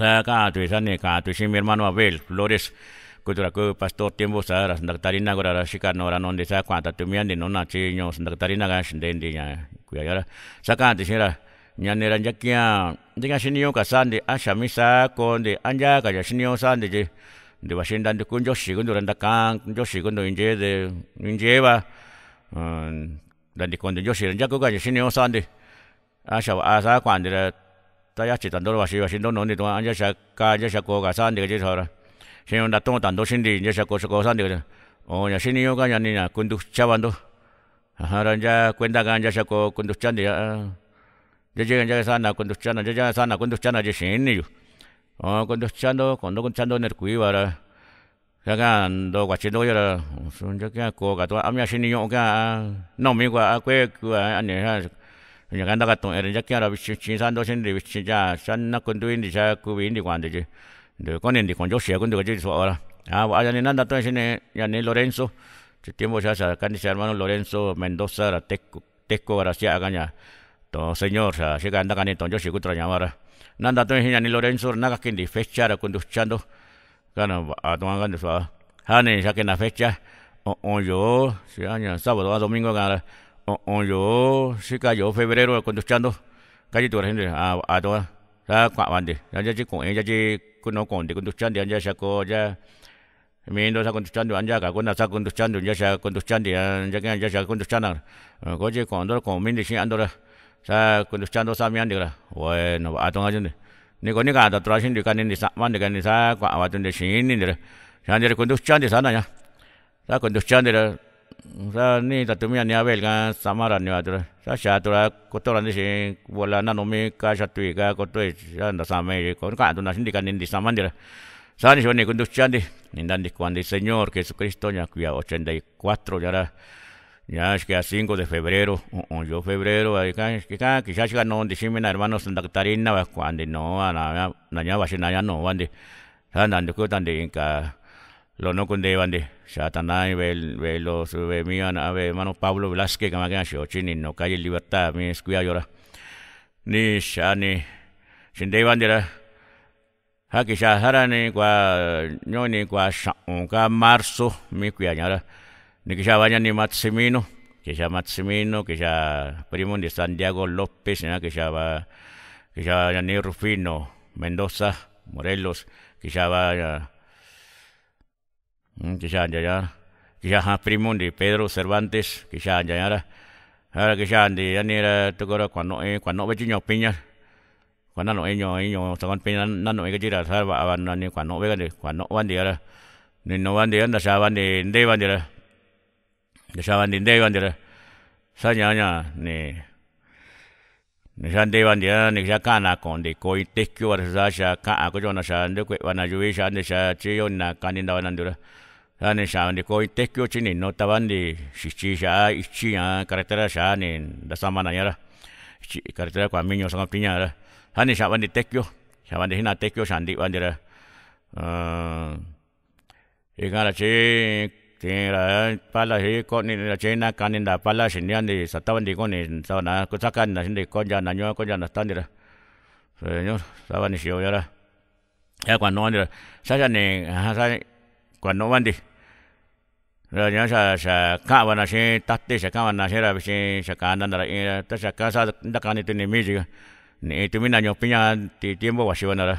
saka tu sana ka tu si mirman wabil flores kutu raku pastor tiempo sa ras ndak tarina gora ras sikat no ranon desa kwanta tumian di nona chi nyo ndak tarina ga sinden di nya kuya yara saka tu sira nya ne ran jakya dinga sinio ka sande asha misa kon de anja ka ja sinio sande je de washin dan de kunjo sigun duran da kan kunjo sigun do inje de inje ba um, dan de kon de yo sira jakuga ja sinio sande asha asa kwandira ta ya chỉ tận đó là sinh sinh đó nó thì tôi anh chỉ sẽ cả chỉ sẽ cố cả san được cái gì thôi rồi sinh đó tôi tận đó sinh thì chỉ sẽ cố có cố san được rồi ô nhà sinh yêu cái nhà này là quân đội cha bạn đó ha rồi nhà quân ta cái nhà sẽ cố quân đội cha thì chỉ chỉ cái san là quân đội cha là chỉ cái san là quân đội cha là chỉ sinh nhiều ô quân đội cha đó còn đó quân cha đó nên quý vào rồi cái cái đồ quả chiến đấu rồi xuống cho cái cố cả tôi âm nhà sinh yêu cái qua quê của anh này ha 人家干那个东，人家干了新新山多些的，新家山那工队的些工兵的管的就，那过年的工作些工作就做了。啊，我讲你那那段时间，让你罗连锁，就听不下去，跟你什么罗连锁、门多色了、德国、德国了些啊个呀，都是牛啥，谁干那个你工作些工作讲完了，那那段时间让你罗连锁，那个肯定非常的工作强度，干了啊，同样干的说，还能啥个那非常，哦哦哟，是啊，差不多啊，农民工干了。o'on oh, oh, yo xika yo febrero conduchando calle tu gente ah, a a toda ra kwa bande ya ya chi con ya chi no con de conduchando ya ya ko ya miendo sa conduchando anja ka con sa conduchando ya sa conduchando ya ya ya sa conduchando ko chi con do con minde si andora sa conduchando sa mi andora bueno a tonga gente ni con ni ka da trashin de kanin ni sa man de kanin sa kwa wa tun de shin ni de ya de conduchando sa na ya sa conduchando sa ni tatumia ni abel samara ni atura sa sha tura kotora ni na no mi ka sha tui ka ko tui e sa na sa me e ko ka tu na sin dikan ni sama ndira sa ni shoni kundu ni dan di cuando señor jesucristo ya cuya 84 ya era ya es que a 5 de febrero yo febrero ahí kan que kan que ya llega no de simena hermanos santa catarina cuando no na na ya va sin ya no van de sa dan de de lo no con ahí ve ...ve lo sube mía ...ve hermano Pablo Velázquez que me chini no calle libertad mi escuya llora ni shani sin debande la ya... hará ni kwa no ni kwa ka marzo mi ni que ya ni Maximino que ya Maximino que ya primo de Santiago López que ya va que ya ni Rufino Mendoza Morelos que ya va Hmm, quizá ya ya. Quizá primo de Pedro Cervantes, quizá ya ya. Ahora quizá de ya ni era tocar cuando eh cuando ve chino piña. Cuando no ello ello estaba piña no no que tirar salva a ah, no ni cuando ve de cuando van de ahora. Ya ni no van de anda ya van de de van de. Ya, ya van de de van de. Ya Sa ya ya ni nishan dewa ndia nisha kana konde koi tekyo wa sa sha ka a ko jona sha ndo kwe wana juwe sha ndo sha che yo na kani nda wana ndura sa ni sha ndi koi tekyo chi ni no taban di shichi sha ichi ya karatera sha ni da sama na yara ichi karatera kwa minyo sa ngapti nya ra sa ni đi wandi tekyo sha wandi hina tekyo sha ndi wandi ra cái là che thì là ba là hi con này là trên na cái này là ba là sinh nhân thì sát tao đi con này sao na cứ chắc ăn là sinh đi con già na nhớ con già na tan đi rồi rồi nhớ sao anh hiểu rồi ya quan nói rồi sao cái này ha sao quan nói anh đi rồi nhớ sao sao cả vào na sinh tắt đi sao cả vào na sinh là sinh sao cả na là tất cả sao đặc cái này tên này mi gì này tụi mình là nhớ bây giờ thì tiêm bao nhiêu ra.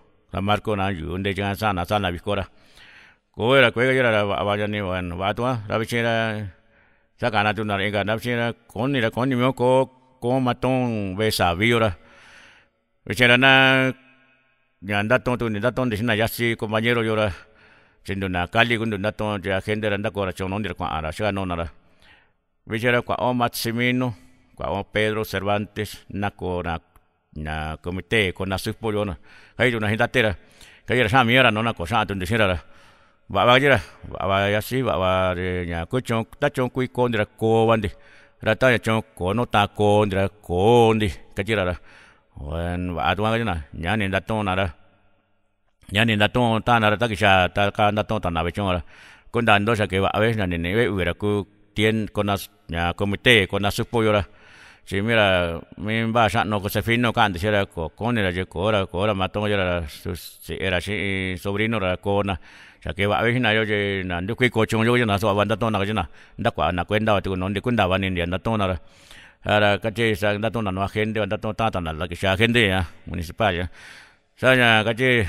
la marco na yunde chinga sana sana viscora. Kuera kuega yera vaya ni la wan vatua rabichera sacana tu narenga nabichera con la con nimio ko ko matón besa viora. Bichera na yanda ton tu ton de sina yasi compañero yora. Chendo na kali kundu na ton ya gente randa kora chonon la, kwa ara shiga nonara. Bichera kwa o Maximino, kwa o Pedro Cervantes, na kora na comité con na supo yo na hay yo na hinta tera que ya sa miera no na cosa tu ndisera la va va ya va va ya si va va ya cochon ta chon cui condra co bande ra ta chon co no ta condra condi que tira la wen va tu ga na ya ni da ton na ra ya ni da ton ta na ra ta que ya ta ka da ton ta na ve chon ra con dando ya que va a ver na ni ve hubiera cu tien con na comité con na supo yo la mira mi ba sha no se fino kan era co con era je cora cora mato era era si sobrino era cona ya que va vecina yo je na ndu ko chon yo na so banda tona que na nda kwa na kwenda tu no ndi kunda va ni nda tona ara caché sa nda tona no agente banda tona tata na la que sha gente ya municipal ya sa ya caché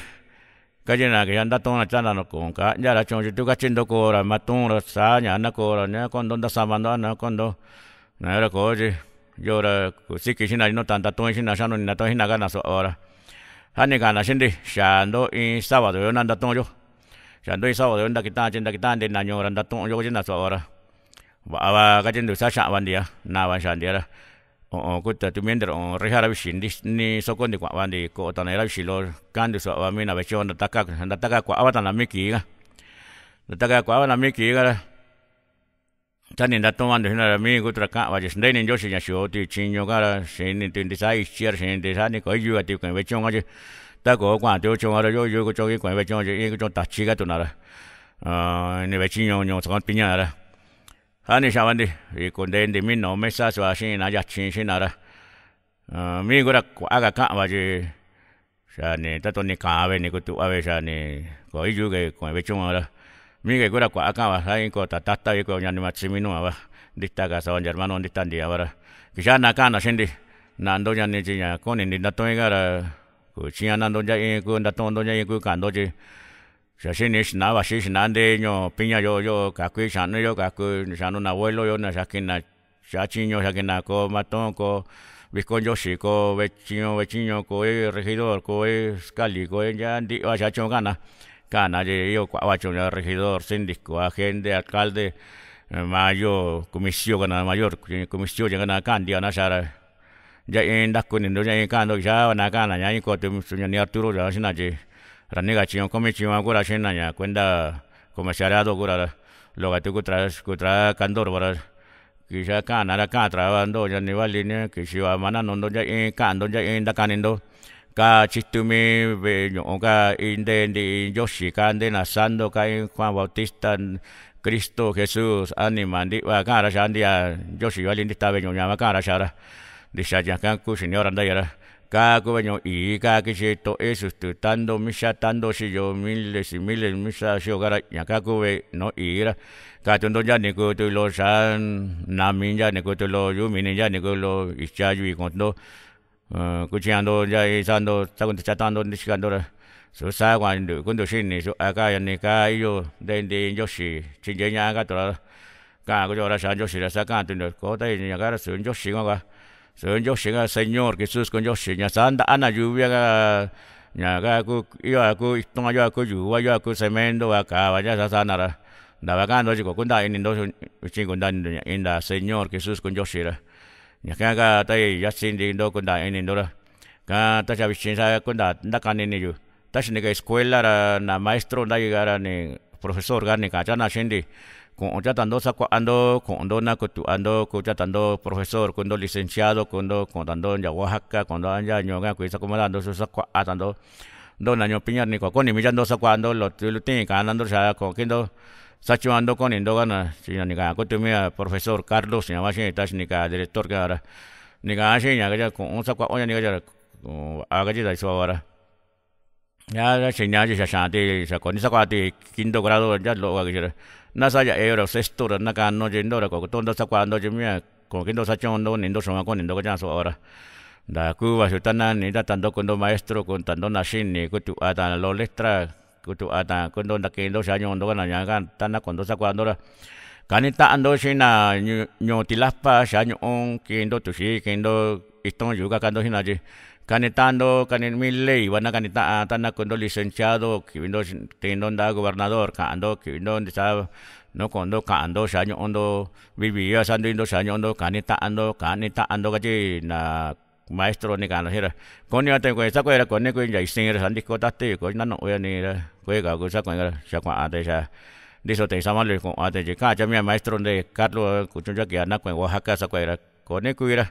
calle na que anda tona chana no con ka ya la chon tu caché ndo cora mato ra sa ya na cora ya cuando nda samando na cuando na era coche yo ra si que sina no tanta to sina sano ni to sina gana so ahora hani gana sindi shando in sábado yo nanda to yo shando in sábado yo nda kita chenda kita de na yo nanda to yo sina so ahora va va ga chendu sa sha bandia na va shandia o o kutta tu mender o rihara bi shindi ni sokon di kwa bandi ko tanera bi shilo kandu so va mina be chonda taka nda taka kwa avata na miki ga nda taka kwa avata na miki ga nên đặt mình tani nda tomando hina ra mi gutra ka va jes ndeni njoshi ya sho ti chinyo gara sheni ti ndi sai chiar sheni ti sa ni ko yu ati ko ve chonga je ta có quan ko kwa to chonga ra yo yu ko chogi ko ve chonga je ko chúng ta chi ga to na ra a ni ve chinyo nyo tsong pi nya ra ha ni sha wandi i ko nden de mi no me sa sinh nhật na sinh chin shin na ra mi gura ko aga ka va je sha ni ta to ni ka ve ni ko tu ave này có ko yu ge ko ve chonga ra Miguel kura kwa akawa sai ko tatata yiko nyani machiminu awa dikta ka sawan germano dikta ndia wara kisha na kana shindi nando nyani chi nya koni ni nato inga ra ku chinya nando ja in ku nato ndo ja in ku kando chi shashin ni shina wa shi shina nde nyo pinya yo yo ka ku shanu yo ka ku shanu na lo yo na shakin na shachinyo shakin na ko maton ko Viscon Yoshi, ko vecino, vecino, ko e regidor, ko escali, ko ya, e wa, ya, chongana. Yo cuabacho, regidor, síndico, agente, alcalde, mayo, eh, comisio mayor, comisión, ya gana candia, na eh, ya en ya en cando, ya van cana, ya en raniga comisión, agora sin allá, cuenta lo que candor, para, que ya cana, la cana, ya ni que si va ya en ya en canindo, ka chitumi ve ka inde ndi yoshi ka ndi na sando ka in Juan Bautista Cristo Jesus anima ndi wa ka ya ra shandi ya yoshi yali ndi tabe nyonya ma ka ra shara ndi sha ja ka ku señor anda ya ka ku ve nyo i ka ki che to eso tu tando mi sha tando shi yo miles y miles mi sha shi ogara ya ka ku ve no ira ka tu ndo ja ni ku tu lo san na min ja ni ku tu lo yu min ja ni ku lo i cha yu i ko ndo 呃，过去很多在一山多，在我们家当多那些很多的，说三万六，很多心里说，哎，个人家有年年就是，今年人家多了，干个叫他上就是了，三干多了，搞得人家的孙就是我个，孙就是个孙女，给孙孙就是，人家三大那就别个。nhà cái cô yêu à cô tung à yêu à cô chủ à yêu à cô xem men đồ à cả và cha sa sa nà ra đã bà con đó chỉ có con đại nên đó chỉ con đại nên đó nhà in đã sinh nhật Chúa Jesus con cho xí rồi kya ka ta yasin de indo kunda en indo ra ka kunda na escuela na maestro na llegara ni profesor ga ni shindi con ya tanto sacuando con dona cotuando con profesor cuando licenciado cuando con tanto ya Oaxaca cuando ya ñoga que está acomodando su sacuando dona ño ni con ni mirando lo tiene ganando ya con quien Sachi con indogana, ah, sina ni kaya kutu profesor Carlos, ni wasi ni director Gara ra, ni ga ni con un sakwa oya ni kaya ra, Ya ra sina ji sa shanti sa con ni sakwa ti grado ya lo aga jira. Na sa ya era sexto ra na no jindo ra sakwa ando jimia, con quinto sachondo ondo nindo shonga con nindo kaya so wara. Da kuwa sutana ni da tando Kondo maestro con tando nashin ni kutu ata lo lestra kutu ata ah, kundo da kendo sa nyo ndo kana nyaka tana kondo sa kwando ra kanita ando sina nyo tilapa sa nyo on kendo tu si kendo iston yuga kando sina ji kanita ando kanin mille iwa na kanita tana kundo licenciado kibindo tendo da gobernador kando kibindo sa no kondo kando sa nyo ondo vivia sa ndo sa nyo ondo kanita ando kanita ando kaji na maestro ni kana hira koni ate ko esa ko era koni ko j a isin era sandi ko tate ko na no ya ni era ko ga ko sa ko era sa ko ate sa diso te sama le ko ate je ka ja mi a maestro de carlo k u chunja k i ana ko oaxaca sa ko era koni ko era